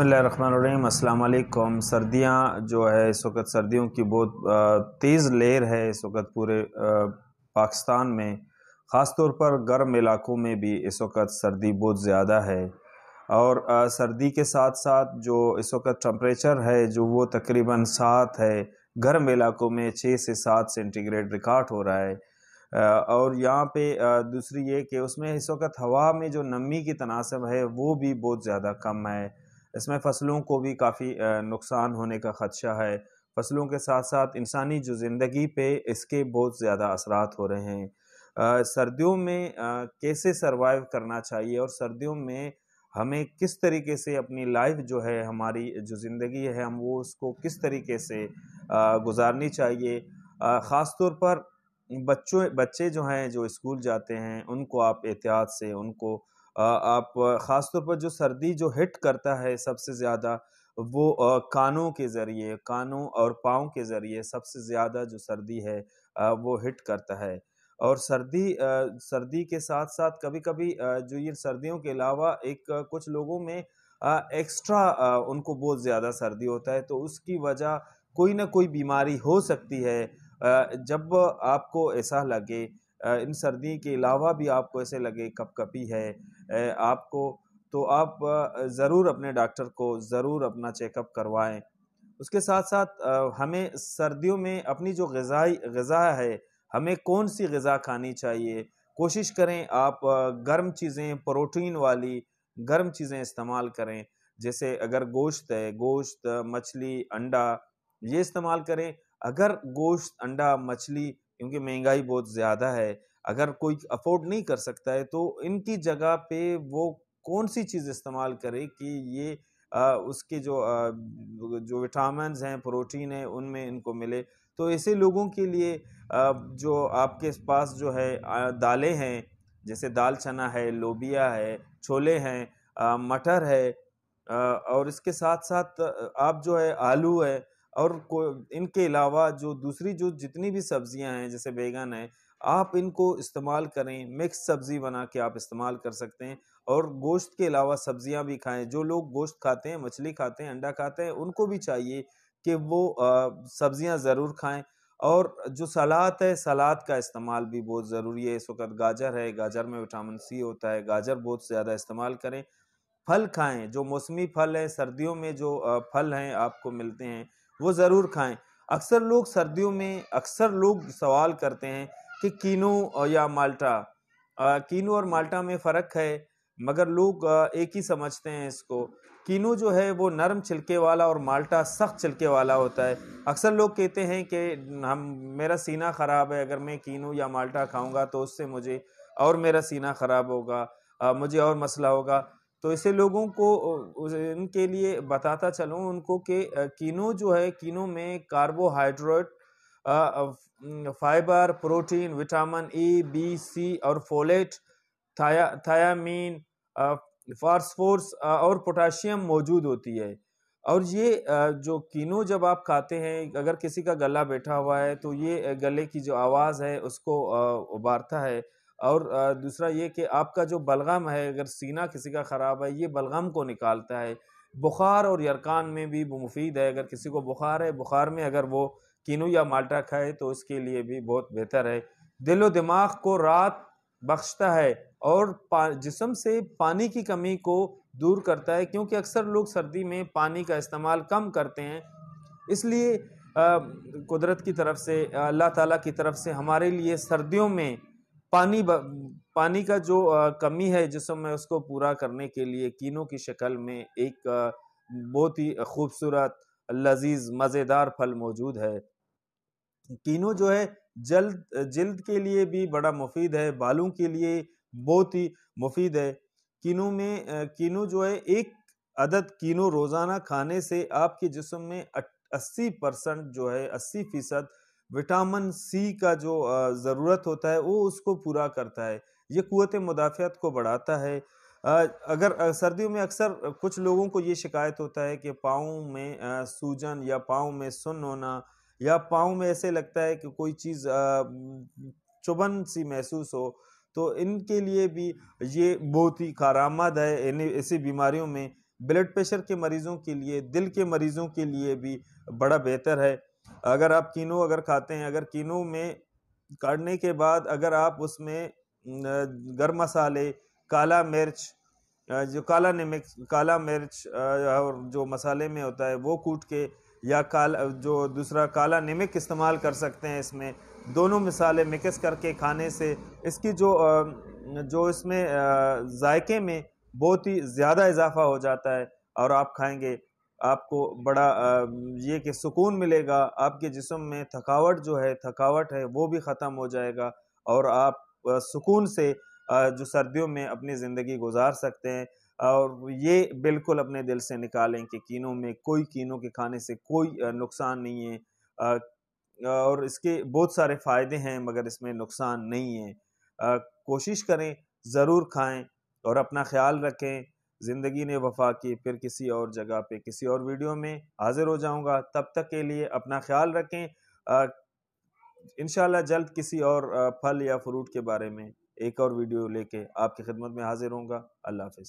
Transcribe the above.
अल्लाम सर्दियाँ जो है इस वक्त सर्दियों की बहुत तेज़ लहर है इस वक्त पूरे पाकिस्तान में ख़ास तौर पर गर्म इलाकों में भी इस वक्त सर्दी बहुत ज़्यादा है और सर्दी के साथ साथ जो इस वक्त टम्परेचर है जो वो तकरीबन सात है गर्म इलाकों में छः से सात सेंटीग्रेड रिकॉर्ड हो रहा है और यहाँ पे दूसरी ये कि उसमें इस वक्त हवा में जो नमी की तनासब है वो भी बहुत ज़्यादा कम है इसमें फसलों को भी काफ़ी नुकसान होने का ख़दशा है फसलों के साथ साथ इंसानी जो ज़िंदगी पे इसके बहुत ज़्यादा असरात हो रहे हैं सर्दियों में कैसे सरवाइव करना चाहिए और सर्दियों में हमें किस तरीके से अपनी लाइफ जो है हमारी जो ज़िंदगी है हम वो उसको किस तरीके से गुजारनी चाहिए ख़ास तौर पर बच्चों बच्चे जो हैं जो स्कूल जाते हैं उनको आप एहतियात से उनको आप ख़ासतौर पर जो सर्दी जो हिट करता है सबसे ज़्यादा वो कानों के ज़रिए कानों और पाँव के ज़रिए सबसे ज़्यादा जो सर्दी है वो हिट करता है और सर्दी सर्दी के साथ साथ कभी कभी जो ये सर्दियों के अलावा एक कुछ लोगों में एक्स्ट्रा उनको बहुत ज़्यादा सर्दी होता है तो उसकी वजह कोई ना कोई बीमारी हो सकती है जब आपको ऐसा लगे इन सर्दी के अलावा भी आपको ऐसे लगे कपकपी है आपको तो आप ज़रूर अपने डॉक्टर को ज़रूर अपना चेकअप करवाएं उसके साथ साथ हमें सर्दियों में अपनी जो गज़ाई गज़ा है हमें कौन सी गज़ा खानी चाहिए कोशिश करें आप गर्म चीज़ें प्रोटीन वाली गर्म चीज़ें इस्तेमाल करें जैसे अगर गोश्त है गोश्त मछली अंडा ये इस्तेमाल करें अगर गोश्त अंडा मछली क्योंकि महंगाई बहुत ज़्यादा है अगर कोई अफोर्ड नहीं कर सकता है तो इनकी जगह पे वो कौन सी चीज़ इस्तेमाल करे कि ये आ, उसके जो आ, जो विटामिन हैं प्रोटीन है उनमें इनको मिले तो ऐसे लोगों के लिए आ, जो आपके पास जो है दालें हैं जैसे दाल चना है लोबिया है छोले हैं मटर है और इसके साथ साथ आप जो है आलू है और को इनके अलावा जो दूसरी जो जितनी भी सब्जियां हैं जैसे बैगन है आप इनको इस्तेमाल करें मिक्स सब्ज़ी बना के आप इस्तेमाल कर सकते हैं और गोश्त के अलावा सब्जियां भी खाएं जो लोग गोश्त खाते हैं मछली खाते हैं अंडा खाते हैं उनको भी चाहिए कि वो सब्जियां ज़रूर खाएं और जो सलाद है सलाद का इस्तेमाल भी बहुत ज़रूरी है इस वक्त गाजर है गाजर में विटामिन सी होता है गाजर बहुत ज़्यादा इस्तेमाल करें फल खाएँ जो मौसमी फल हैं सर्दियों में जो फल हैं आपको मिलते हैं वो ज़रूर खाएँ अक्सर लोग सर्दियों में अक्सर लोग सवाल करते हैं कि कीनू या माल्टा कीनू और माल्टा में फ़र्क है मगर लोग एक ही समझते हैं इसको कीनो जो है वो नरम छिलके वाला और माल्टा सख्त छिलके वाला होता है अक्सर लोग कहते हैं कि हम मेरा सीना ख़राब है अगर मैं कीनू या माल्टा खाऊंगा तो उससे मुझे और मेरा सीना ख़राब होगा आ, मुझे और मसला होगा तो इसे लोगों को इनके लिए बताता चलूँ उनको कि कीनो जो है कीनो में carbohydrate fibre protein vitamin A B C और फोलेट थायामीन फॉस्फोर्स और पोटाशियम मौजूद होती है और ये जो कीनो जब आप खाते हैं अगर किसी का गला बैठा हुआ है तो ये गले की जो आवाज़ है उसको उबारता है और दूसरा ये कि आपका जो बलगम है अगर सीना किसी का ख़राब है ये बलगम को निकालता है बुखार और यरकान में भी मुफीद है अगर किसी को बुखार है बुखार में अगर वो कीनू या माल्टा खाए तो उसके लिए भी बहुत बेहतर है दिलो दिमाग को रात बख्शता है और जिसम से पानी की कमी को दूर करता है क्योंकि अक्सर लोग सर्दी में पानी का इस्तेमाल कम करते हैं इसलिए कुदरत की तरफ से अल्लाह ताला की तरफ से हमारे लिए सर्दियों में पानी पानी का जो आ, कमी है जिसम में उसको पूरा करने के लिए कीनों की शक्ल में एक बहुत ही खूबसूरत लजीज मज़ेदार फल मौजूद है कीनो जो है जल्द जल्द के लिए भी बड़ा मुफीद है बालों के लिए बहुत ही मुफीद है कीनू में कीनू जो है एक अदद कीनो रोज़ाना खाने से आपके जिसम में अस्सी परसेंट जो है अस्सी फीसद विटामिन सी का जो ज़रूरत होता है वो उसको पूरा करता है ये कुत मुदाफ़त को बढ़ाता है अगर सर्दियों में अक्सर कुछ लोगों को ये शिकायत होता है कि पाँव में सूजन या पाँव में सुन होना या पाँव में ऐसे लगता है कि कोई चीज़ चुभन सी महसूस हो तो इनके लिए भी ये बहुत ही कारामद है इन ऐसी बीमारियों में ब्लड प्रेशर के मरीज़ों के लिए दिल के मरीज़ों के लिए भी बड़ा बेहतर है अगर आप कीनो अगर खाते हैं अगर कीनो में काटने के बाद अगर आप उसमें गर्म मसाले काला मिर्च जो काला नमक काला मिर्च और जो मसाले में होता है वो कूट के या काल जो दूसरा काला नमक इस्तेमाल कर सकते हैं इसमें दोनों मिसालें मिक्स करके खाने से इसकी जो जो इसमें जायके में बहुत ही ज़्यादा इजाफा हो जाता है और आप खाएंगे आपको बड़ा ये कि सुकून मिलेगा आपके जिसम में थकावट जो है थकावट है वो भी ख़त्म हो जाएगा और आप सुकून से जो सर्दियों में अपनी ज़िंदगी गुजार सकते हैं और ये बिल्कुल अपने दिल से निकालें कि कीनों में कोई कीनों के खाने से कोई नुकसान नहीं है और इसके बहुत सारे फ़ायदे हैं मगर इसमें नुकसान नहीं है कोशिश करें ज़रूर खाएं और अपना ख्याल रखें ज़िंदगी ने वफा की फिर किसी और जगह पे किसी और वीडियो में हाज़िर हो जाऊंगा तब तक के लिए अपना ख्याल रखें इन जल्द किसी और फल या फ्रूट के बारे में एक और वीडियो लेके आपकी खिदमत में हाज़िर होंगे अल्लाह